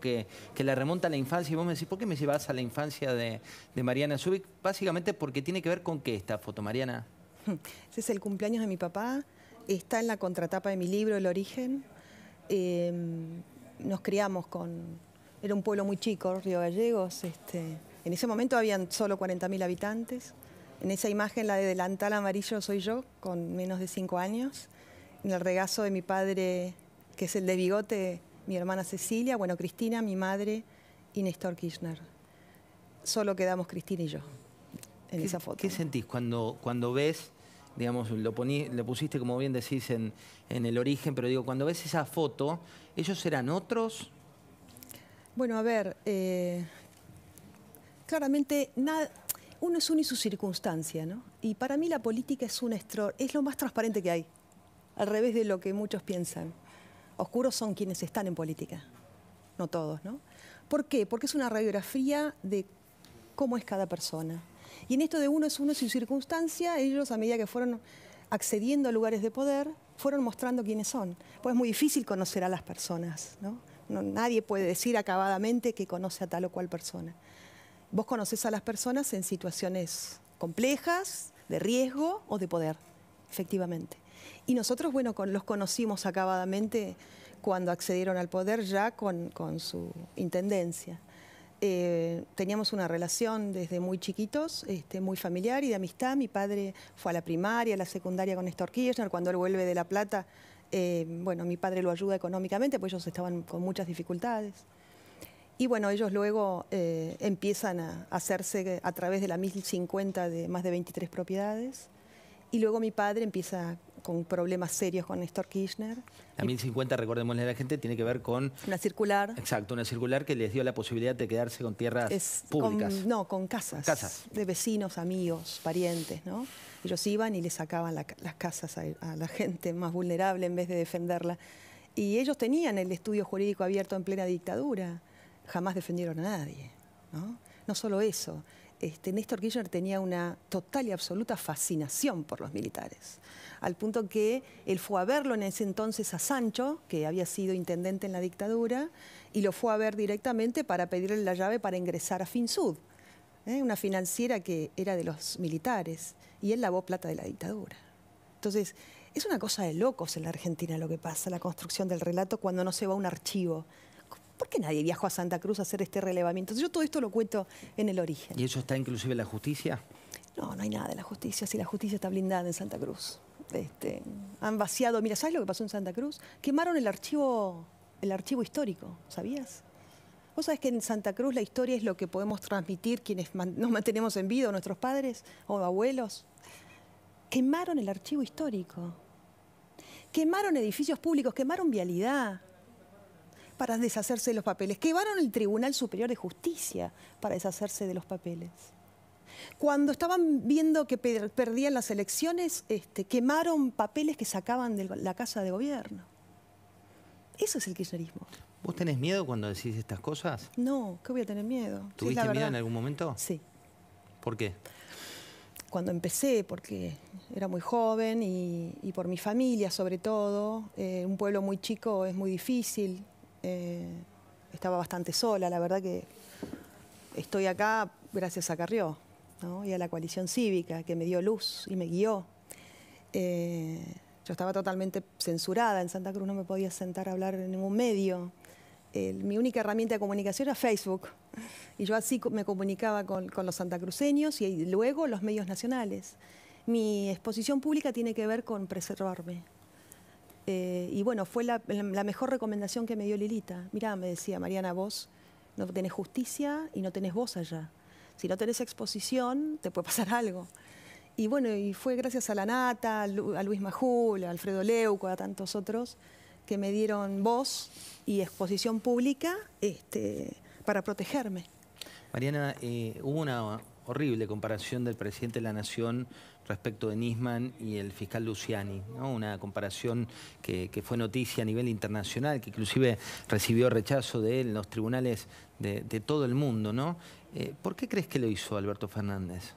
Que, la remonta a la infancia y vos me decís, ¿por qué me llevas a la infancia de, Mariana Zubik? Básicamente porque tiene que ver con qué esta foto, Mariana. Ese es el cumpleaños de mi papá, está en la contratapa de mi libro, El origen. Em, nos criamos con... Era un pueblo muy chico, Río Gallegos. Este, en ese momento habían solo 40.000 habitantes. En esa imagen, la de delantal amarillo soy yo, con menos de 5 años. En el regazo de mi padre, que es el de bigote, mi hermana Cecilia, bueno, Cristina, mi madre y Néstor Kirchner. Solo quedamos Cristina y yo en esa foto. ¿Qué sentís cuando, cuando ves, digamos, lo, poní, pusiste como bien decís en, el origen, pero digo, cuando ves esa foto, ¿ellos eran otros? Bueno, a ver, eh, claramente nada uno es uno y su circunstancia, ¿no? Y para mí la política es, un es lo más transparente que hay, al revés de lo que muchos piensan. Oscuros son quienes están en política, no todos, ¿no? ¿Por qué? Porque es una radiografía de cómo es cada persona. Y en esto de uno es uno sin circunstancia, ellos a medida que fueron accediendo a lugares de poder, fueron mostrando quiénes son. Pues es muy difícil conocer a las personas, No, nadie puede decir acabadamente que conoce a tal o cual persona. Vos conoces a las personas en situaciones complejas, de riesgo o de poder efectivamente. Y nosotros, bueno, con, los conocimos acabadamente cuando accedieron al poder ya con, con su intendencia. Eh, teníamos una relación desde muy chiquitos, este, muy familiar y de amistad. Mi padre fue a la primaria, a la secundaria con Néstor Kirchner. Cuando él vuelve de La Plata, eh, bueno, mi padre lo ayuda económicamente, pues ellos estaban con muchas dificultades. Y bueno, ellos luego eh, empiezan a hacerse a través de la 1050 de más de 23 propiedades. Y luego mi padre empieza con problemas serios con Néstor Kirchner. La 1050, recordemosle a la gente, tiene que ver con... Una circular. Exacto, una circular que les dio la posibilidad de quedarse con tierras es, públicas. no, con casas. Casas. De vecinos, amigos, parientes, ¿no? Ellos iban y les sacaban las casas a, a la gente más vulnerable en vez de defenderla. Y ellos tenían el estudio jurídico abierto en plena dictadura. Jamás defendieron a nadie, ¿no? No solo eso, este, Néstor Kirchner tenía una total y absoluta fascinación por los militares, al punto que él fue a verlo en ese entonces a Sancho, que había sido intendente en la dictadura, y lo fue a ver directamente para pedirle la llave para ingresar a FinSud, ¿eh? una financiera que era de los militares, y él lavó plata de la dictadura. Entonces, es una cosa de locos en la Argentina lo que pasa, la construcción del relato cuando no se va a un archivo. ¿Por qué nadie viajó a Santa Cruz a hacer este relevamiento? Yo todo esto lo cuento en el origen. ¿Y eso está inclusive en la justicia? No, no hay nada de la justicia, si la justicia está blindada en Santa Cruz. Este, han vaciado, mira, ¿sabes lo que pasó en Santa Cruz? Quemaron el archivo, el archivo histórico, ¿sabías? Vos sabés que en Santa Cruz la historia es lo que podemos transmitir quienes nos mantenemos en vida, nuestros padres o abuelos. Quemaron el archivo histórico. Quemaron edificios públicos, quemaron vialidad para deshacerse de los papeles. Que el Tribunal Superior de Justicia para deshacerse de los papeles. Cuando estaban viendo que perdían las elecciones, este, quemaron papeles que sacaban de la casa de gobierno. Eso es el kirchnerismo. ¿Vos tenés miedo cuando decís estas cosas? No, ¿qué voy a tener miedo? ¿Tuviste miedo en algún momento? Sí. ¿Por qué? Cuando empecé, porque era muy joven y, por mi familia sobre todo, eh, un pueblo muy chico es muy difícil, eh, estaba bastante sola, la verdad que estoy acá gracias a Carrió y a la coalición cívica que me dio luz y me guió. Eh, yo estaba totalmente censurada en Santa Cruz, no me podía sentar a hablar en ningún medio. mi única herramienta de comunicación era Facebook. Y yo así me comunicaba con, con los santacruceños y luego los medios nacionales. Mi exposición pública tiene que ver con preservarme, eh, y bueno, fue la, mejor recomendación que me dio Lilita. Mirá, me decía, Mariana, vos no tenés justicia y no tenés voz allá. Si no tenés exposición, te puede pasar algo. Y bueno, y fue gracias a la Nata, a Luis Majul, a Alfredo Leuco, a tantos otros, que me dieron voz y exposición pública este, para protegerme. Mariana, eh, hubo una horrible comparación del presidente de la Nación respecto de Nisman y el fiscal Luciani, ¿no? una comparación que, fue noticia a nivel internacional, que inclusive recibió rechazo de él en los tribunales de, todo el mundo. ¿no? Eh, ¿Por qué crees que lo hizo Alberto Fernández?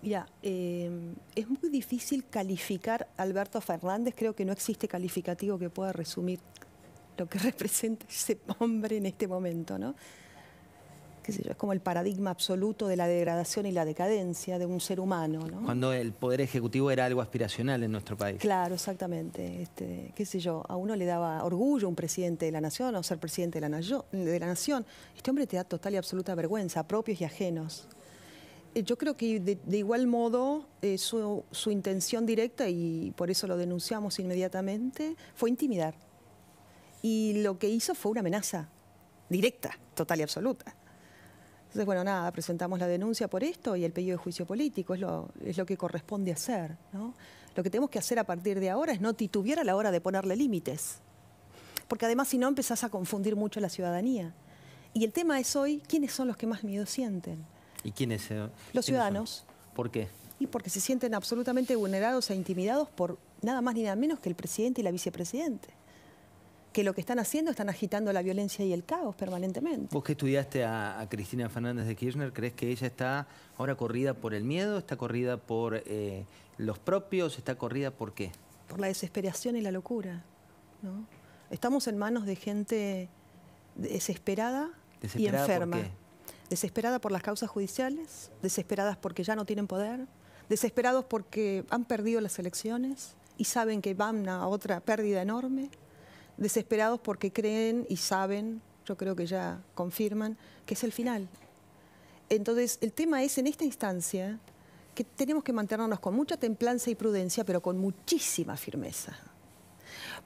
Ya eh, es muy difícil calificar a Alberto Fernández, creo que no existe calificativo que pueda resumir lo que representa ese hombre en este momento, ¿no? es como el paradigma absoluto de la degradación y la decadencia de un ser humano. Cuando el poder ejecutivo era algo aspiracional en nuestro país. Claro, exactamente. Este, qué sé yo, a uno le daba orgullo un presidente de la nación o ser presidente de la, nación. Este hombre te da total y absoluta vergüenza, propios y ajenos eh, yo creo que de, igual modo eh, su, intención directa, y por eso lo denunciamos inmediatamente, fue intimidar. Y lo que hizo fue una amenaza directa, total y absoluta. Entonces, bueno, nada, presentamos la denuncia por esto y el pedido de juicio político, es lo, es lo que corresponde hacer. ¿no? Lo que tenemos que hacer a partir de ahora es no titubear a la hora de ponerle límites, porque además si no empezás a confundir mucho a la ciudadanía. Y el tema es hoy, ¿quiénes son los que más miedo sienten? ¿Y quiénes? los ciudadanos. ¿Por qué? Y porque se sienten absolutamente vulnerados e intimidados por nada más ni nada menos que el presidente y la vicepresidente que lo que están haciendo están agitando la violencia y el caos permanentemente. Vos que estudiaste a, Cristina Fernández de Kirchner, ¿crees que ella está ahora corrida por el miedo, está corrida por eh, los propios, está corrida por qué? Por la desesperación y la locura. Estamos en manos de gente desesperada, y enferma. Desesperada por las causas judiciales, desesperadas porque ya no tienen poder, desesperados porque han perdido las elecciones y saben que van a otra pérdida enorme desesperados porque creen y saben, yo creo que ya confirman, que es el final. Entonces, el tema es en esta instancia que tenemos que mantenernos con mucha templanza y prudencia, pero con muchísima firmeza.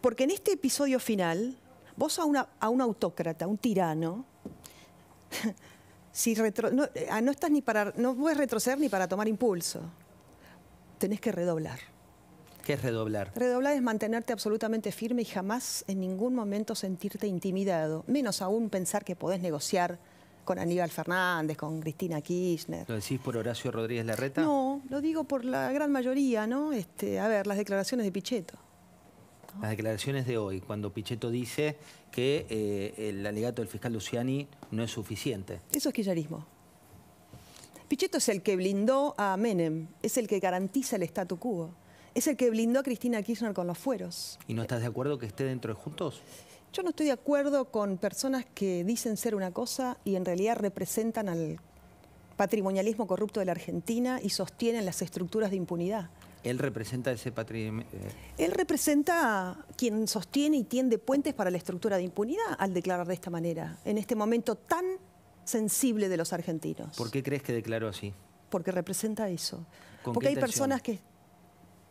Porque en este episodio final, vos a, un autócrata, un tirano, si retro, no, ah, no, estás ni para, no puedes retroceder ni para tomar impulso. Tenés que redoblar redoblar? Redoblar es mantenerte absolutamente firme y jamás en ningún momento sentirte intimidado, menos aún pensar que podés negociar con Aníbal Fernández, con Cristina Kirchner. ¿Lo decís por Horacio Rodríguez Larreta? No, lo digo por la gran mayoría, ¿no? Este, a ver, las declaraciones de Pichetto. Las declaraciones de hoy, cuando Pichetto dice que eh, el alegato del fiscal Luciani no es suficiente. Eso es quillarismo. Pichetto es el que blindó a Menem, es el que garantiza el statu quo es el que blindó a Cristina Kirchner con los fueros. ¿Y no estás de acuerdo que esté dentro de Juntos? Yo no estoy de acuerdo con personas que dicen ser una cosa y en realidad representan al patrimonialismo corrupto de la Argentina y sostienen las estructuras de impunidad. ¿Él representa ese patrimonio? Eh, Él representa quien sostiene y tiende puentes para la estructura de impunidad al declarar de esta manera, en este momento tan sensible de los argentinos. ¿Por qué crees que declaró así? Porque representa eso. Porque hay personas que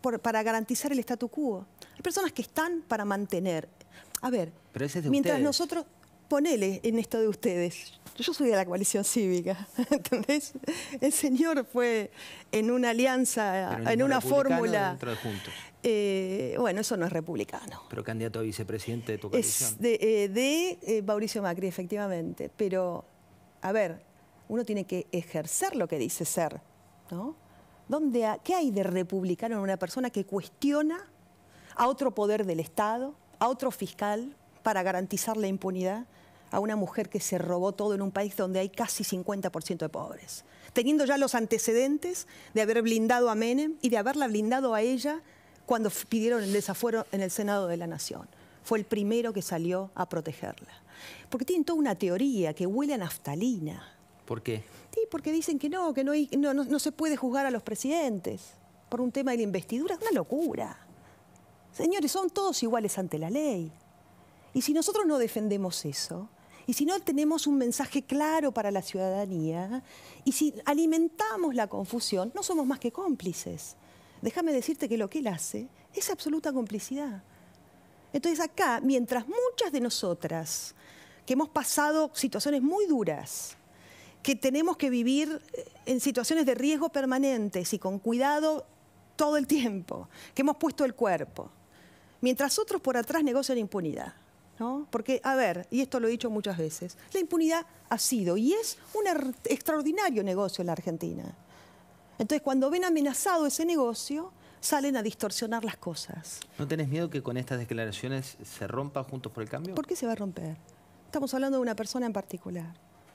para garantizar el statu quo. Hay personas que están para mantener. A ver, mientras nosotros ponele en esto de ustedes. Yo soy de la coalición cívica, ¿entendés? El señor fue en una alianza, en una fórmula. Eh, bueno, eso no es republicano. Pero candidato a vicepresidente de tu coalición. de, eh, eh, Mauricio Macri, efectivamente. Pero, a ver, uno tiene que ejercer lo que dice ser, ¿no? ¿Qué hay de republicano en una persona que cuestiona a otro poder del Estado, a otro fiscal, para garantizar la impunidad? a una mujer que se robó todo en un país donde hay casi 50% de pobres, teniendo ya los antecedentes de haber blindado a Menem y de haberla blindado a ella cuando pidieron el desafuero en el Senado de la Nación. Fue el primero que salió a protegerla. Porque tienen toda una teoría que huele a naftalina. ¿Por qué? Sí, porque dicen que no, que no, no, no se puede juzgar a los presidentes por un tema de la investidura. Es una locura. Señores, son todos iguales ante la ley. Y si nosotros no defendemos eso, y si no tenemos un mensaje claro para la ciudadanía, y si alimentamos la confusión, no somos más que cómplices. Déjame decirte que lo que él hace es absoluta complicidad. Entonces acá, mientras muchas de nosotras que hemos pasado situaciones muy duras, que tenemos que vivir eh, en situaciones de riesgo permanentes y con cuidado todo el tiempo, que hemos puesto el cuerpo, mientras otros por atrás negocian impunidad. Porque, a ver, y esto lo he dicho muchas veces, la impunidad ha sido y es un er, extraordinario negocio en la Argentina. Entonces, cuando ven amenazado ese negocio, salen a distorsionar las cosas. ¿No tenés miedo que con estas declaraciones se rompa Juntos por el Cambio? ¿Por qué se va a romper? Estamos hablando de una persona en particular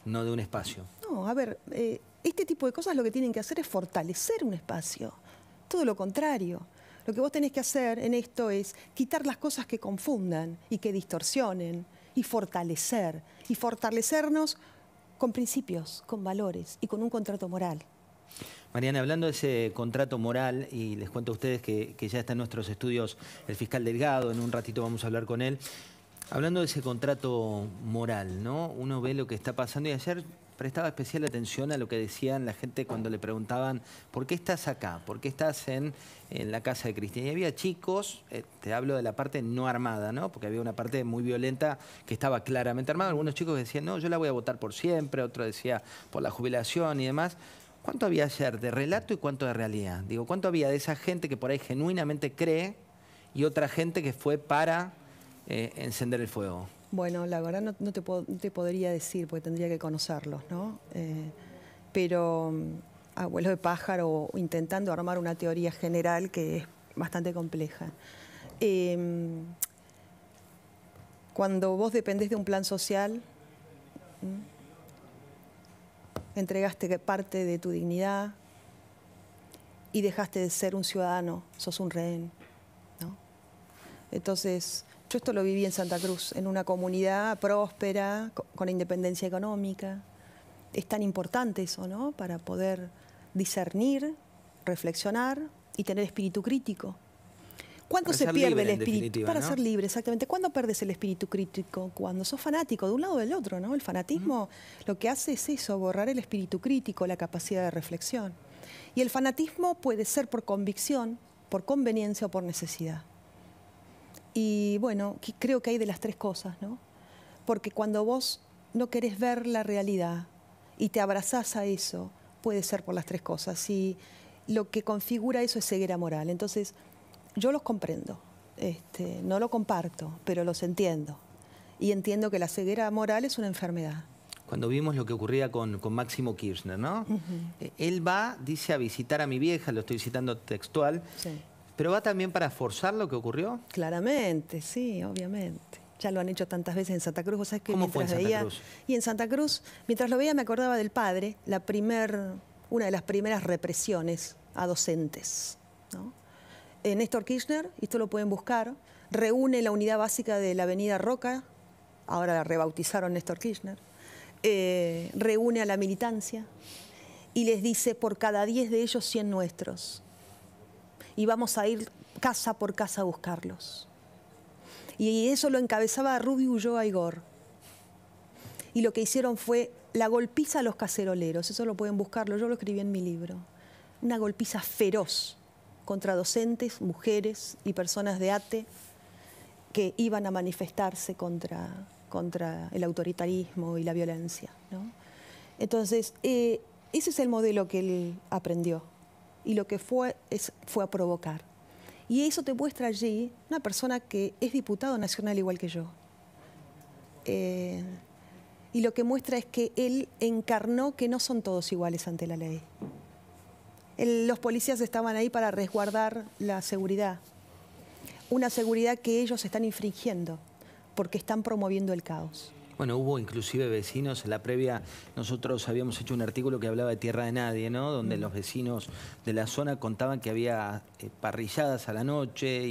no de un espacio. No, a ver, eh, este tipo de cosas lo que tienen que hacer es fortalecer un espacio, todo lo contrario. Lo que vos tenés que hacer en esto es quitar las cosas que confundan y que distorsionen y fortalecer, y fortalecernos con principios, con valores y con un contrato moral. Mariana, hablando de ese contrato moral, y les cuento a ustedes que, que ya está en nuestros estudios el fiscal Delgado, en un ratito vamos a hablar con él, Hablando de ese contrato moral, ¿no? Uno ve lo que está pasando y ayer prestaba especial atención a lo que decían la gente cuando le preguntaban ¿por qué estás acá? ¿Por qué estás en, en la casa de Cristina? Y había chicos, eh, te hablo de la parte no armada, ¿no? Porque había una parte muy violenta que estaba claramente armada. Algunos chicos decían, no, yo la voy a votar por siempre, otro decía por la jubilación y demás. ¿Cuánto había ayer de relato y cuánto de realidad? Digo, ¿cuánto había de esa gente que por ahí genuinamente cree y otra gente que fue para eh, encender el fuego? Bueno, la verdad no, te podría decir porque tendría que conocerlos, ¿no? Eh, pero mm, abuelo de pájaro intentando armar una teoría general que es bastante compleja. Em, cuando vos dependés de un plan social, mm, entregaste parte de tu dignidad y dejaste de ser un ciudadano, sos un rehén. ¿no? Entonces, yo esto lo viví en Santa Cruz, en una comunidad próspera, con independencia económica. Es tan importante eso, ¿no? Para poder discernir, reflexionar y tener espíritu crítico. ¿Cuándo se pierde el espíritu? Para ser libre, exactamente. ¿Cuándo perdes el espíritu crítico? Cuando sos fanático de un lado o del otro, ¿no? El fanatismo lo que hace es eso, borrar el espíritu crítico, la capacidad de reflexión. Y el fanatismo puede ser por convicción, por conveniencia o por necesidad. Y bueno, creo que hay de las tres cosas, ¿no? Porque cuando vos no querés ver la realidad y te abrazás a eso, puede ser por las tres cosas. Y lo que configura eso es ceguera moral. Entonces, yo los comprendo. Este, no lo comparto, pero los entiendo. Y entiendo que la ceguera moral es una enfermedad. Cuando vimos lo que ocurría con, Máximo Kirchner, ¿no? E, él va, dice, a visitar a mi vieja, lo estoy visitando textual, sí. ¿Pero va también para forzar lo que ocurrió? Claramente, sí, obviamente. Ya lo han hecho tantas veces en Santa Cruz. ¿Sabes que ¿Cómo Y en Santa Cruz, mientras lo veía, me acordaba del padre, la primer, una de las primeras represiones a docentes. ¿no? Eh, Néstor Kirchner, esto lo pueden buscar, reúne la unidad básica de la Avenida Roca, ahora la rebautizaron Néstor Kirchner, eh, reúne a la militancia y les dice, por cada 10 de ellos, 100 nuestros y vamos a ir casa por casa a buscarlos. Y eso lo encabezaba Rubio Ulloa Igor. Y lo que hicieron fue la golpiza a los caceroleros, eso lo pueden buscarlo, yo lo escribí en mi libro. Una golpiza feroz contra docentes, mujeres y personas de ATE que iban a manifestarse contra, contra el autoritarismo y la violencia. Entonces, eh, ese es el modelo que él aprendió y lo que fue fue a provocar. Y eso te muestra allí una persona que es diputado nacional igual que yo. Eh, y lo que muestra es que él encarnó que no son todos iguales ante la ley. los policías estaban ahí para resguardar la seguridad, una seguridad que ellos están infringiendo porque están promoviendo el caos. Bueno, hubo inclusive vecinos, en la previa nosotros habíamos hecho un artículo que hablaba de Tierra de Nadie, ¿no? Donde los vecinos de la zona contaban que había eh, parrilladas a la noche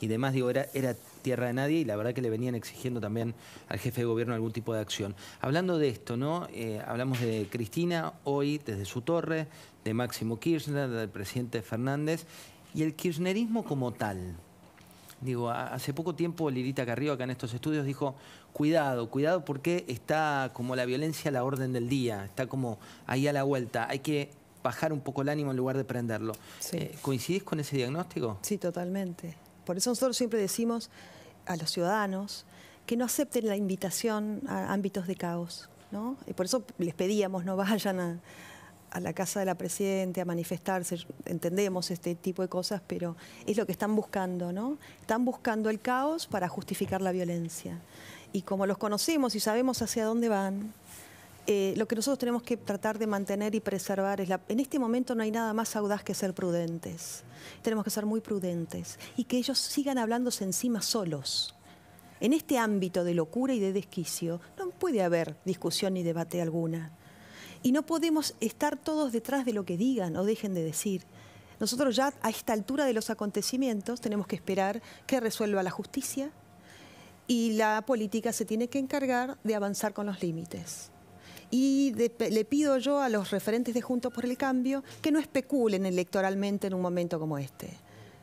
y, demás, digo, era, era Tierra de Nadie y la verdad que le venían exigiendo también al jefe de gobierno algún tipo de acción. Hablando de esto, ¿no? Eh, hablamos de Cristina hoy desde su torre, de Máximo Kirchner, del presidente Fernández, y el kirchnerismo como tal. Digo, hace poco tiempo Lirita Carrió, acá en estos estudios dijo, cuidado, cuidado porque está como la violencia a la orden del día, está como ahí a la vuelta, hay que bajar un poco el ánimo en lugar de prenderlo. Eh, ¿Coincidís con ese diagnóstico? Sí, totalmente. Por eso nosotros siempre decimos a los ciudadanos que no acepten la invitación a ámbitos de caos. ¿no? Y por eso les pedíamos no vayan a, a la casa de la Presidenta, a manifestarse, entendemos este tipo de cosas, pero es lo que están buscando, ¿no? Están buscando el caos para justificar la violencia. Y como los conocemos y sabemos hacia dónde van, eh, lo que nosotros tenemos que tratar de mantener y preservar es la... En este momento no hay nada más audaz que ser prudentes. Tenemos que ser muy prudentes y que ellos sigan hablándose encima solos. En este ámbito de locura y de desquicio no puede haber discusión ni debate alguna y no podemos estar todos detrás de lo que digan o dejen de decir. Nosotros ya a esta altura de los acontecimientos tenemos que esperar que resuelva la justicia y la política se tiene que encargar de avanzar con los límites. Y le pido yo a los referentes de Juntos por el Cambio que no especulen electoralmente en un momento como este.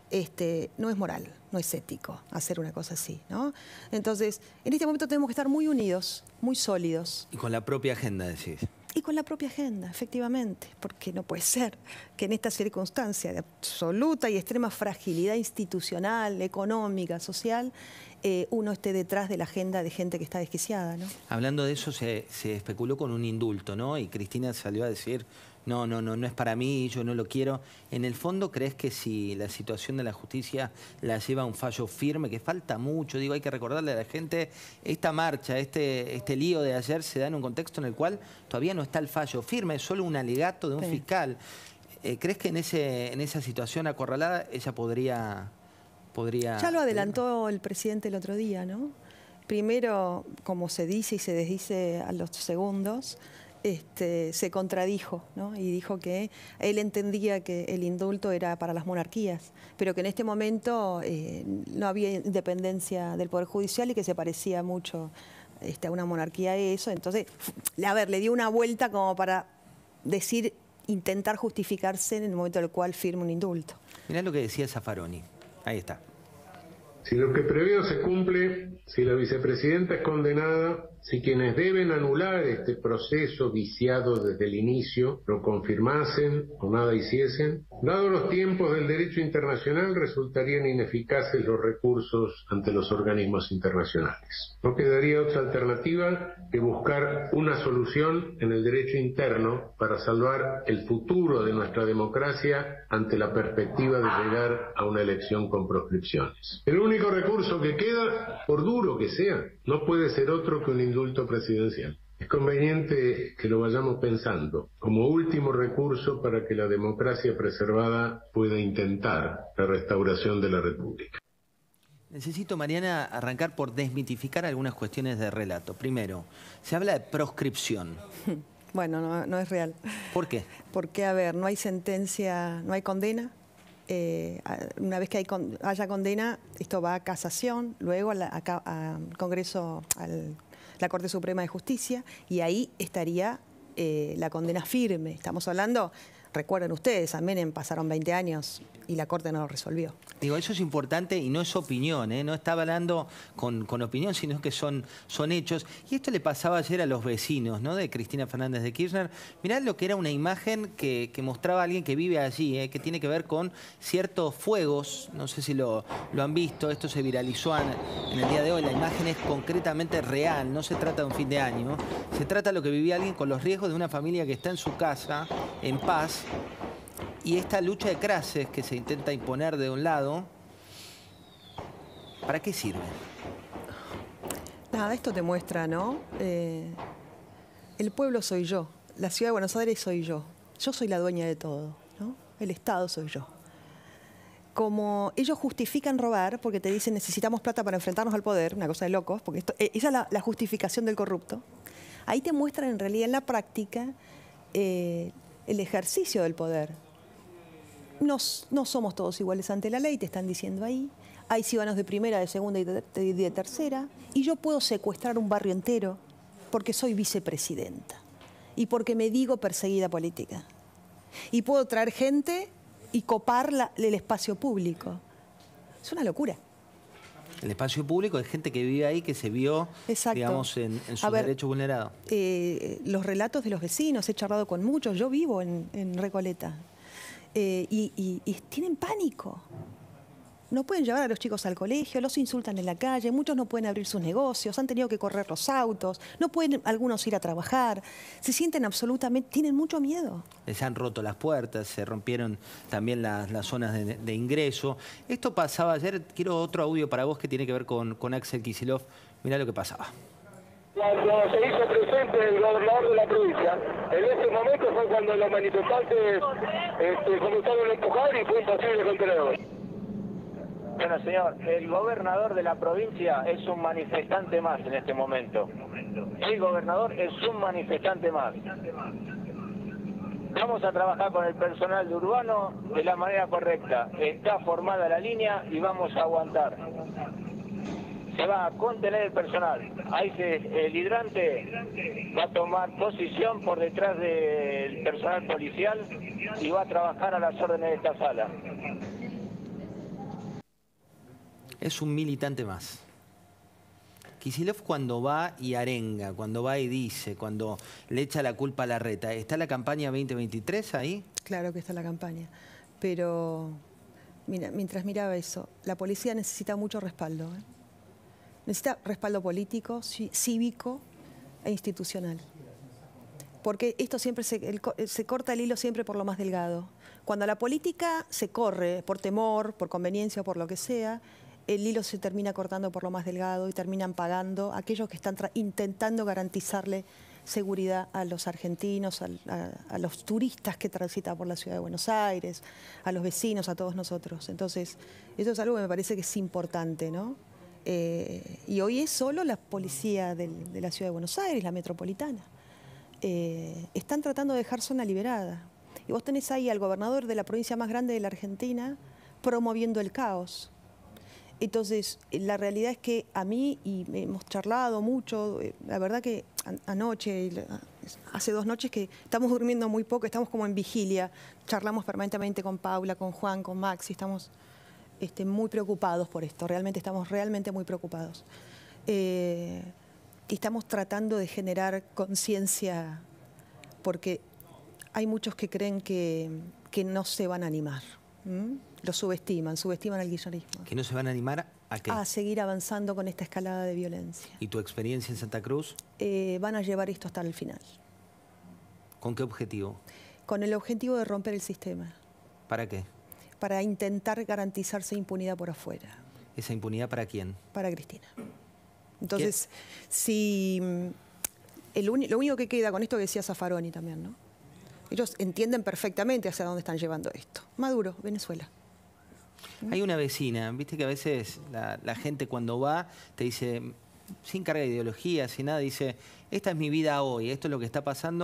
Este, no es moral, no es ético hacer una cosa así, ¿no? Entonces, en este momento tenemos que estar muy unidos, muy sólidos. Y con la propia agenda, decís y con la propia agenda, efectivamente, porque no puede ser que en esta circunstancia de absoluta y extrema fragilidad institucional, económica, social, eh, uno esté detrás de la agenda de gente que está desquiciada. ¿no? Hablando de eso, se, se especuló con un indulto, ¿no? Y Cristina salió a decir, no, no, no, no es para mí, yo no lo quiero. En el fondo, ¿crees que si la situación de la justicia la lleva a un fallo firme, que falta mucho, digo, hay que recordarle a la gente, esta marcha, este, este lío de ayer se da en un contexto en el cual todavía no está el fallo firme, es solo un alegato de un fiscal. Eh, ¿Crees que en, ese, en esa situación acorralada ella podría, podría... Ya lo adelantó el presidente el otro día, ¿no? Primero, como se dice y se desdice a los segundos, este, se contradijo y dijo que él entendía que el indulto era para las monarquías, pero que en este momento eh, no había independencia del Poder Judicial y que se parecía mucho este, a una monarquía eso. Entonces, a ver, le dio una vuelta como para decir, intentar justificarse en el momento en el cual firma un indulto. Mirá lo que decía Zaffaroni. Ahí está. Si lo que previo se cumple, si la vicepresidenta es condenada, si quienes deben anular este proceso viciado desde el inicio lo confirmasen o nada hiciesen, dado los tiempos del derecho internacional resultarían ineficaces los recursos ante los organismos internacionales. No quedaría otra alternativa que buscar una solución en el derecho interno para salvar el futuro de nuestra democracia ante la perspectiva de llegar a una elección con proscripciones. El único recurso que queda, por duro que sea, no puede ser otro que un indulto presidencial. Es conveniente que lo vayamos pensando como último recurso para que la democracia preservada pueda intentar la restauración de la República. Necesito, Mariana, arrancar por desmitificar algunas cuestiones de relato. Primero, se habla de proscripción. Bueno, no, es real. ¿Por qué? Porque, a ver, no hay sentencia, no hay condena. Eh, una vez que hay, haya condena, esto va a casación, luego al Congreso, al la Corte Suprema de Justicia y ahí estaría eh, la condena firme. Estamos hablando recuerden ustedes, a pasaron 20 años y la Corte no lo resolvió. Digo, eso es importante y no es opinión, ¿eh? no estaba hablando con, opinión, sino que son, son hechos. Y esto le pasaba ayer a los vecinos ¿no? de Cristina Fernández de Kirchner. Mirá lo que era una imagen que, mostraba alguien que vive allí, ¿eh? que tiene que ver con ciertos fuegos, no sé si lo, lo han visto, esto se viralizó en el día de hoy, la imagen es concretamente real, no se trata de un fin de año, se trata de lo que vivía alguien con los riesgos de una familia que está en su casa, en paz, y esta lucha de clases que se intenta imponer de un lado, ¿para qué sirve? Nada, esto te muestra, ¿no? Eh, el pueblo soy yo, la ciudad de Buenos Aires soy yo, yo soy la dueña de todo, ¿no? El Estado soy yo como ellos justifican robar porque te dicen necesitamos plata para enfrentarnos al poder, una cosa de locos, porque esto, eh, esa es la, justificación del corrupto, ahí te muestran en realidad en la práctica eh, el ejercicio del poder. No, somos todos iguales ante la ley, te están diciendo ahí. Hay ciudadanos de primera, de segunda y de, tercera. Y yo puedo secuestrar un barrio entero porque soy vicepresidenta y porque me digo perseguida política. Y puedo traer gente y copar el espacio público. Es una locura el espacio público hay gente que vive ahí, que se vio, digamos, en, su derecho vulnerado. Eh, los relatos de los vecinos, he charlado con muchos, yo vivo en, Recoleta, eh, y tienen pánico no pueden llevar a los chicos al colegio, los insultan en la calle, muchos no pueden abrir sus negocios, han tenido que correr los autos, no pueden algunos ir a trabajar, se sienten absolutamente, tienen mucho miedo. Les han roto las puertas, se rompieron también las, zonas de, ingreso. Esto pasaba ayer, quiero otro audio para vos que tiene que ver con, Axel Kisilov. Mirá lo que pasaba cuando se hizo presente el gobernador de la provincia. En ese momento fue cuando los manifestantes este, comenzaron a empujar y fue imposible bueno, señor, el gobernador de la provincia es un manifestante más en este momento. El gobernador es un manifestante más. Vamos a trabajar con el personal de urbano de la manera correcta. Está formada la línea y vamos a aguantar. Se va a contener el personal. Ahí el hidrante va a tomar posición por detrás del personal policial y va a trabajar a las órdenes de esta sala es un militante más. Kisilov cuando va y arenga, cuando va y dice, cuando le echa la culpa a la reta, ¿está la campaña 2023 ahí? Claro que está la campaña, pero mientras miraba eso, la policía necesita mucho respaldo. ¿eh? Necesita respaldo político, cívico e institucional. Porque esto siempre eh, se, corta el hilo siempre por lo más delgado. Cuando la política se corre por temor, por conveniencia, por lo que sea, el hilo se termina cortando por lo más delgado y terminan pagando aquellos que están intentando garantizarle seguridad a los argentinos, a, los turistas que transitan por la ciudad de Buenos Aires, a los vecinos, a todos nosotros. Entonces, eso es algo que me parece que es importante, ¿no? Eh, y hoy es solo la policía de la ciudad de Buenos Aires, la metropolitana. Eh, están tratando de dejar zona liberada. Y vos tenés ahí al gobernador de la provincia más grande de la Argentina promoviendo el caos entonces, eh, la realidad es que a mí, y hemos charlado mucho, eh, la verdad que anoche, hace dos noches que estamos durmiendo muy poco, estamos como en vigilia, charlamos permanentemente con Paula, con Juan, con Max, y estamos este, muy preocupados por esto, realmente estamos realmente muy preocupados. Eh, estamos tratando de generar conciencia porque hay muchos que creen que no se van a animar. ¿Mm? Lo subestiman, subestiman al guillarismo. Que no se van a animar a qué? A seguir avanzando con esta escalada de violencia. ¿Y tu experiencia en Santa Cruz? Eh, van a llevar esto hasta el final. ¿Con qué objetivo? Con el objetivo de romper el sistema. ¿Para qué? Para intentar garantizarse impunidad por afuera. ¿Esa impunidad para quién? Para Cristina. Entonces, si mm, el lo único que queda con esto que decía Zafaroni también, ¿no? Ellos entienden perfectamente hacia dónde están llevando esto. Maduro, Venezuela. Hay una vecina, viste que a veces la, gente cuando va te dice, sin carga de ideología, sin nada, dice, esta es mi vida hoy, esto es lo que está pasando.